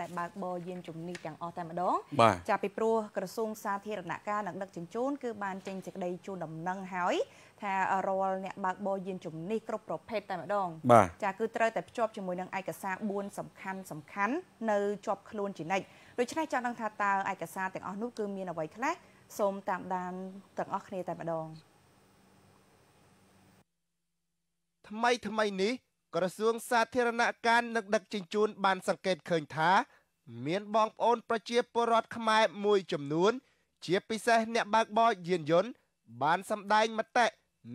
ដែលបើកបរយានជំនិះទាំងអស់តែម្ដងចាពីព្រោះក្រសួងសាធារណការនិងដឹកជញ្ជូនគឺបានចេញសេចក្តីជូនដំណឹងហើយថារាល់អ្នកបើកបរយានជំនិះគ្រប់ប្រភេទតែម្ដងចាគឺត្រូវតែភ្ជាប់ជាមួយនឹងឯកសារ4សំខាន់សំខាន់នៅជាប់ខ្លួនជានិច្ចដូច្នេះចង់ដឹងថាតើឯកសារទាំងអស់នោះគឺមានអ្វីខ្លះសូមតាមដានទាំងអស់គ្នាតែម្ដងថ្មីថ្មីនេះក្រសួងសាធារណការនិងដឹកជញ្ជូនបានសង្កេតឃើញថាមានបងប្អូនប្រជាពលរដ្ឋខ្មែរមួយចំនួន ជាពិសេសអ្នកបើកបរយានយន្តបានសម្ដែងមតិ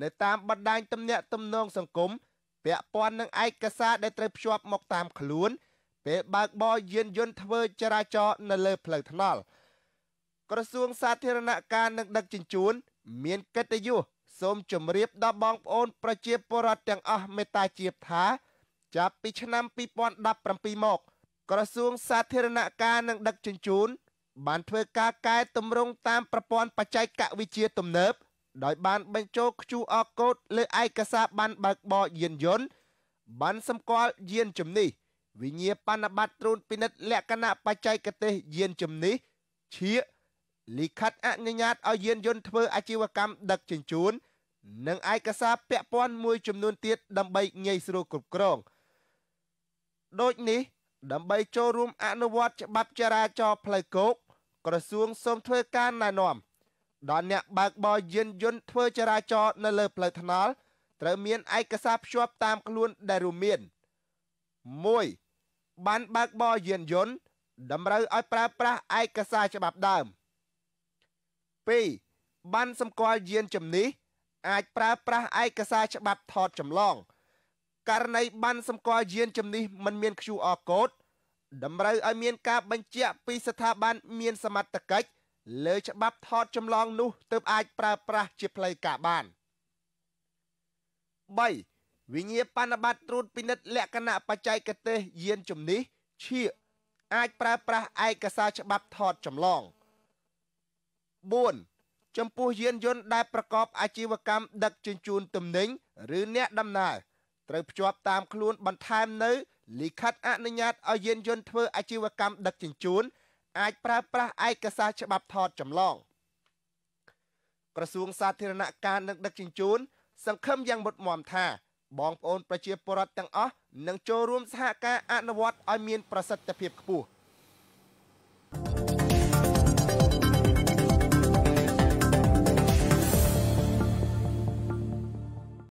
នៅតាមបណ្ដាញទំនាក់ទំនងសង្គមពាក់ព័ន្ធនឹងឯកសារដែលត្រូវភ្ជាប់មកតាមខ្លួន ពេលបើកបរយានយន្តធ្វើចរាចរណ៍នៅលើផ្លូវថ្នល់ក្រសួងសាធារណការនិងដឹកជញ្ជូនមានកិត្តិយសសូមជម្រាបដល់បងប្អូនប្រជាពលរដ្ឋទាំងអស់មេត្តាជាថាចាប់ពីឆ្នាំ2017មកក្រសួងសាធារណការនិងដឹកជញ្ជូនបានធ្វើការកែតម្រង់តាមប្រព័ន្ធបច្ចេកវិទ្យាទំនើបដោយបានបញ្ចូល QR code លើឯកសារបានបើកបរយានយន្តបានសម្គាល់យានជំនិះវិញ្ញាបនបត្រត្រួតពិនិត្យលក្ខណៈបច្ចេកទេសយានជំនិះឈៀកលិខិតអនុញ្ញាតឲ្យយានយន្តធ្វើអាជីវកម្មដឹកជញ្ជូននិងឯកសារពាក់ព័ន្ធមួយចំនួនទៀតដើម្បីងាយស្រួលគ្រប់គ្រងដូចនេះដើម្បីចូលរួមអនុវត្តច្បាប់ចរាចរណ៍ផ្លូវគោកក្រសួងសូមធ្វើការណែនាំដល់អ្នកបើកបរយានយន្តធ្វើចរាចរណ៍នៅលើផ្លូវថ្នល់ត្រូវមានឯកសារភ្ជាប់តាមខ្លួនដែលរួមមាន1បានបើកបរយានយន្តតម្រូវឲ្យប្រើប្រាស់ឯកសារច្បាប់ដើម2បានសម្គាល់យានជំនិះអាចប្រើប្រាស់ឯកសារច្បាប់ថតចម្លងករណីប័ណ្ណសម្គាល់យានជំនិះមិនមាន QR code តម្រូវឲ្យមាន ការ បញ្ជាក់ពីស្ថាប័នមានសមត្ថកិច្ចលើច្បាប់ថតចម្លងនោះទើបអាចប្រើប្រាស់ជាផ្លូវការបាន3វិញ្ញាបនបត្រត្រួតពិនិត្យលក្ខណៈបច្ចេកទេសយានជំនិះឈៀកអាចប្រើប្រាស់ឯកសារច្បាប់ថតចម្លង4ចំពោះយានយន្តដែលប្រកបអាជីវកម្មដឹកជញ្ជូនទំនិញឬអ្នកដំណើរត្រូវភ្ជាប់តាមខ្លួនបន្ថែមនៅលិខិតអនុញ្ញាតឲ្យយានយន្តធ្វើអាជីវកម្មដឹកជញ្ជូន អាចប្រើប្រាស់ឯកសារច្បាប់ថតចម្លងក្រសួងសាធារណការនិងដឹកជញ្ជូន សង្ឃឹមយ៉ាងមុតមមថា បងប្អូនប្រជាពលរដ្ឋទាំងអស់នឹងចូលរួមសហការអនុវត្តឲ្យមានប្រសិទ្ធភាពខ្ពស់។